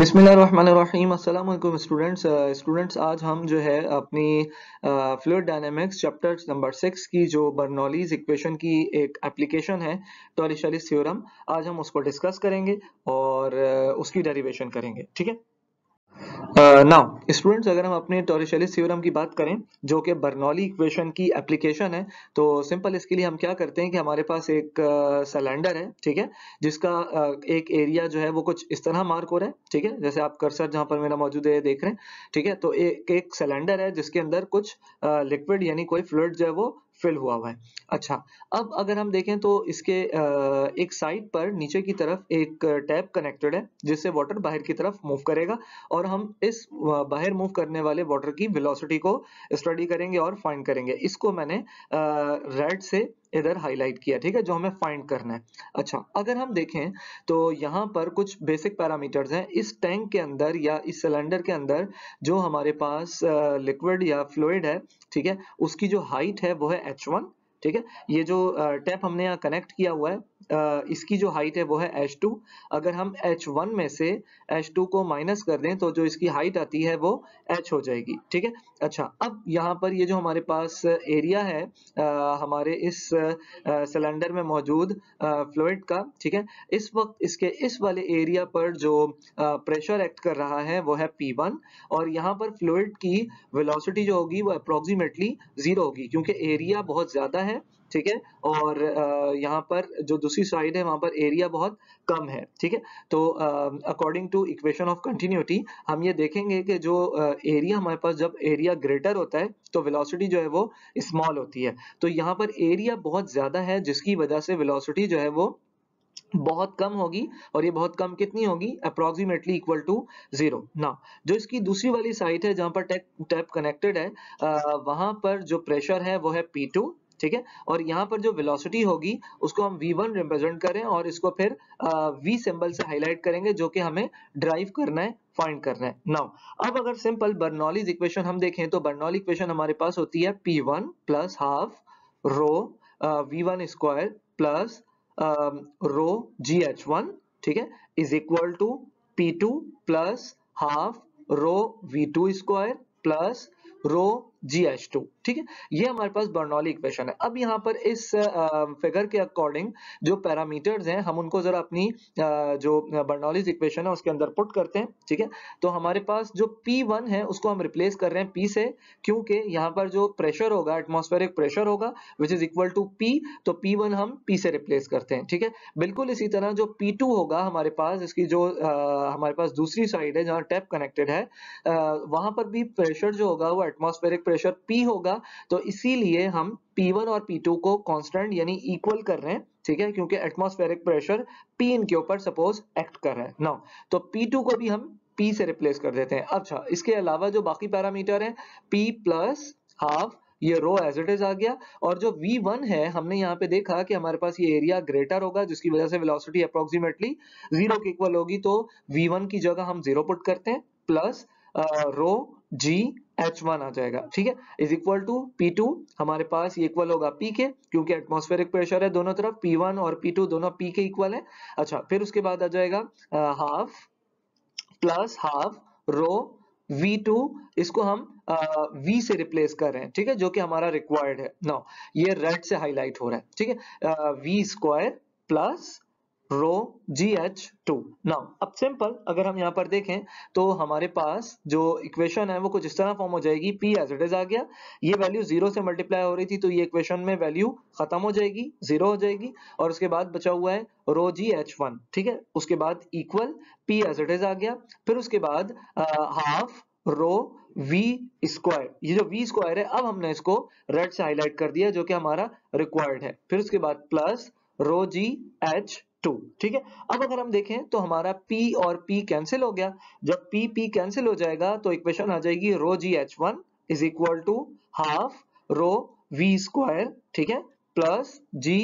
अस्सलाम वालेकुम students students आज हम जो है अपनी fluid dynamics chapter number six की जो बर्नौलीज इक्वेशन की एक एप्लीकेशन है टॉरिशलिस थ्योरम आज हम उसको डिस्कस करेंगे और उसकी डेरिवेशन करेंगे ठीक है नाउ uh, स्टूडेंट्स अगर हम अपने टोरिशलिस थ्योरम की बात करें जो कि बर्नौली इक्वेशन की एप्लीकेशन है तो सिंपल इसके लिए हम क्या करते हैं कि हमारे पास एक सिलेंडर uh, है ठीक है जिसका uh, एक एरिया जो है वो कुछ इस तरह मार्क हो रहा है ठीक है जैसे आप कर्सर जहां पर मेरा मौजूद है देख रहे हैं ठीक है तो एक एक सिलेंडर है जिसके अंदर कुछ लिक्विड यानी कोई फ्लूड जो है वो फिल हुआ हुआ है अच्छा अब अगर हम देखें तो इसके एक साइड पर नीचे की तरफ एक टैप कनेक्टेड है जिससे वाटर बाहर की तरफ मूव करेगा और हम इस बाहर मूव करने वाले वाटर की वेलोसिटी को स्टडी करेंगे और फाइंड करेंगे इसको मैंने रेड से इधर हाईलाइट किया ठीक है जो हमें फाइंड करना है अच्छा अगर हम देखें तो यहाँ पर कुछ बेसिक पैरामीटर्स हैं इस टैंक के अंदर या इस सिलेंडर के अंदर जो हमारे पास लिक्विड या फ्लूड है ठीक है उसकी जो हाइट है वो है h1 ठीक है ये जो टैप हमने यहाँ कनेक्ट किया हुआ है इसकी जो हाइट है वो है H2 अगर हम H1 में से H2 को माइनस कर दें तो जो इसकी हाइट आती है वो H हो जाएगी ठीक है अच्छा अब यहाँ पर ये जो हमारे पास एरिया है हमारे इस सिलेंडर में मौजूद फ्लोइड का ठीक है इस वक्त इसके इस वाले एरिया पर जो प्रेशर एक्ट कर रहा है वो है P1 और यहाँ पर फ्लोइड की वेलोसिटी जो होगी वो अप्रोक्सीमेटली जीरो होगी क्योंकि एरिया बहुत ज्यादा है है ठीक है और यहाँ पर जो दूसरी साइड है वहां पर एरिया बहुत कम है ठीक है तो according to equation of continuity हम ये देखेंगे कि जो एरिया हमारे पास जब एरिया ग्रेटर होता है तो वेलोसिटी जो है वो स्मॉल होती है तो यहाँ पर एरिया बहुत ज़्यादा है जिसकी वजह से वेलोसिटी जो है वो बहुत कम होगी और ये बहुत कम कितनी होगी अप्रोक्सीमेटली इक्वल टू जीरो ना जो इसकी दूसरी वाली साइट है जहां पर टैप कनेक्टेड है आ, वहां पर जो प्रेशर है वो है पी टू ठीक है और यहाँ पर जो वेलोसिटी होगी उसको हम v1 वन रिप्रेजेंट करें और इसको फिर v सिंबल से हाईलाइट करेंगे जो कि हमें ड्राइव करना है फाइंड करना है नाउ अब अगर सिंपल बर्नॉलीज इक्वेशन हम देखें तो बर्नॉली इक्वेशन हमारे पास होती है P one plus half rho V one square plus rho G H one ठीक है is equal to P two plus half rho V two square plus rho G H two ठीक है ये हमारे पास बर्नौली इक्वेशन है अब यहाँ पर इस फिगर के अकॉर्डिंग जो पैरामीटर्स हैं हम उनको जरा अपनी जो बर्नौलीज इक्वेशन है उसके अंदर पुट करते हैं ठीक है तो हमारे पास जो P1 है उसको हम रिप्लेस कर रहे हैं P से क्योंकि यहाँ पर जो प्रेशर होगा एटमोस्फेरिक प्रेशर होगा which is equal to P तो पी हम पी से रिप्लेस करते हैं ठीक है बिल्कुल इसी तरह जो पी होगा हमारे पास इसकी जो आ, हमारे पास दूसरी साइड है जहाँ टैप कनेक्टेड है आ, वहां पर भी प्रेशर जो होगा वो एटमोस्फेरिक प्रेशर P होगा तो इसीलिए हम P1 और P2 को कांस्टेंट यानी इक्वल कर रहे हैं ठीक है क्योंकि एटमॉस्फेरिक प्रेशर P इनके ऊपर सपोज एक्ट कर रहा है नाउ तो P2 को भी हम P से रिप्लेस कर देते हैं अच्छा इसके अलावा जो बाकी पैरामीटर है पी प्लस हाफ ये रो एज इट इज आ गया और जो वी वन है हमने यहाँ पे देखा कि हमारे पास ये एरिया ग्रेटर होगा जिसकी वजह से वेलोसिटी अप्रोक्सीमेटली जीरो के इक्वल होगी तो वी वन की जगह हम जीरो पुट करते हैं plus rho G H one आ जाएगा ठीक है is equal to P two हमारे पास ये इक्वल होगा पी के क्योंकि एटमोस्फेरिक प्रेशर है दोनों तरफ पी वन और पी टू दोनों पी के इक्वल है अच्छा फिर उसके बाद आ जाएगा हाफ प्लस हाफ रो V2 इसको हम आ, V से रिप्लेस कर रहे हैं ठीक है जो कि हमारा रिक्वायर्ड है नो ये रेड से हाईलाइट हो रहा है ठीक है V square plus rho G H two now अब सिंपल अगर हम यहाँ पर देखें तो हमारे पास जो इक्वेशन है वो कुछ इस तरह फॉर्म हो जाएगी पी एज इट इज आ गया ये वैल्यू जीरो से मल्टीप्लाई हो रही थी तो ये इक्वेशन में वैल्यू खत्म हो जाएगी जीरो हो जाएगी और उसके बाद बचा हुआ है रो जी एच वन ठीक है उसके बाद equal P as it is आ गया फिर उसके बाद हाफ रो वी स्क्वायर ये जो वी स्क्वायर है अब हमने इसको रेड से हाईलाइट कर दिया जो कि हमारा रिक्वायर्ड है फिर उसके बाद plus rho G H two ठीक है अब अगर हम देखें तो हमारा P और P कैंसिल हो गया जब P P कैंसिल हो जाएगा तो इक्वेशन आ जाएगी rho G H one is equal to half rho V square ठीक है plus G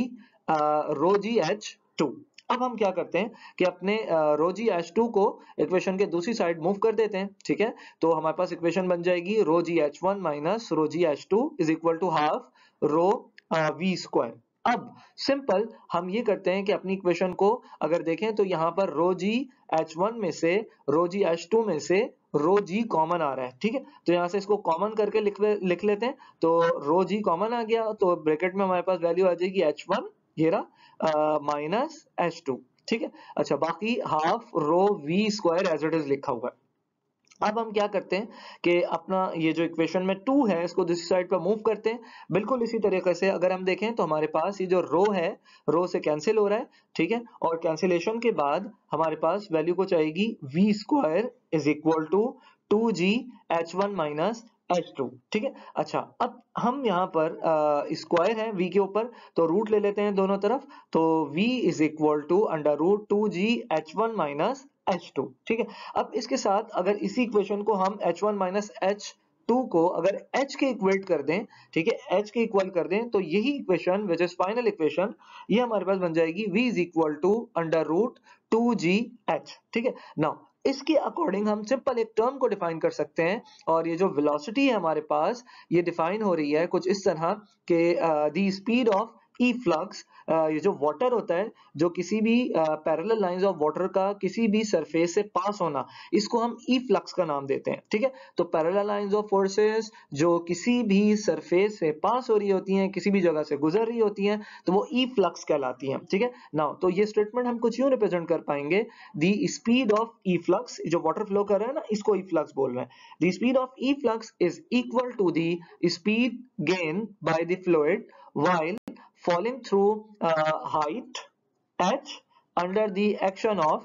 rho G H two अब हम क्या करते हैं कि अपने रोजी एच टू को इक्वेशन के दूसरी साइड मूव कर देते हैं ठीक है तो हमारे पास इक्वेशन बन जाएगी rho G H one minus rho G H two is equal to half rho V square अब सिंपल हम ये करते हैं कि अपनी इक्वेशन को अगर देखें तो यहाँ पर रो जी एच वन में से रो जी एच टू में से रो जी कॉमन आ रहा है ठीक है तो यहाँ से इसको कॉमन करके लिख लिख लेते हैं तो रो जी कॉमन आ गया तो ब्रैकेट में हमारे पास वैल्यू आ जाएगी एच वन घेरा माइनस एच टू ठीक है अच्छा बाकी half rho V square as it is लिखा हुआ है अब हम क्या करते हैं कि अपना ये जो इक्वेशन में टू है इसको दूसरी साइड पर मूव करते हैं बिल्कुल इसी तरीके से अगर हम देखें तो हमारे पास ये जो रो है रो से कैंसिल हो रहा है ठीक है और कैंसिलेशन के बाद हमारे पास वैल्यू कुछ आएगी V square is equal to two G H one minus H two ठीक है अच्छा अब हम यहाँ पर स्क्वायर है v के ऊपर तो रूट ले लेते हैं दोनों तरफ तो v is equal to under root two G H one minus H two ठीक है अब इसके साथ अगर इसी इक्वेशन को हम H one minus H two को अगर h के इक्वेट कर दें ठीक है h के इक्वल कर दें तो यही equation which is final equation ये हमारे पास बन जाएगी v is equal to under root two G H ठीक है नाउ इसके अकॉर्डिंग हम सिंपल एक टर्म को डिफाइन कर सकते हैं और ये जो वेलोसिटी है हमारे पास ये डिफाइन हो रही है कुछ इस तरह के the speed of efflux ये जो वाटर होता है जो किसी भी पैरल लाइन ऑफ वाटर का किसी भी सरफेस से पास होना इसको हम ई फ्लक्स का नाम देते हैं ठीक है तो पैरल लाइन ऑफ फोर्सेस जो किसी भी सरफेस से पास हो रही होती हैं किसी भी जगह से गुजर रही होती हैं तो वो ई फ्लक्स कहलाती हैं ठीक है ना तो ये स्टेटमेंट हम कुछ यूँ रिप्रेजेंट कर पाएंगे the speed of efflux जो वाटर फ्लो कर रहे हैं ना इसको ई फ्लक्स बोल रहे हैं the speed of efflux is equal to the speed gain by the fluid while falling through uh, height h under the action of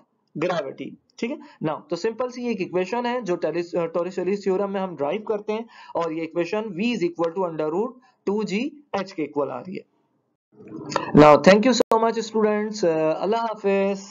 gravity ठीक है ना तो सिंपल सी एक इक्वेशन है जो टोरिसोलिस थ्योरम uh, में हम ड्राइव करते हैं और ये equation v is equal to under root two G H के इक्वल आ रही है now thank you so much students Allah हाफिज़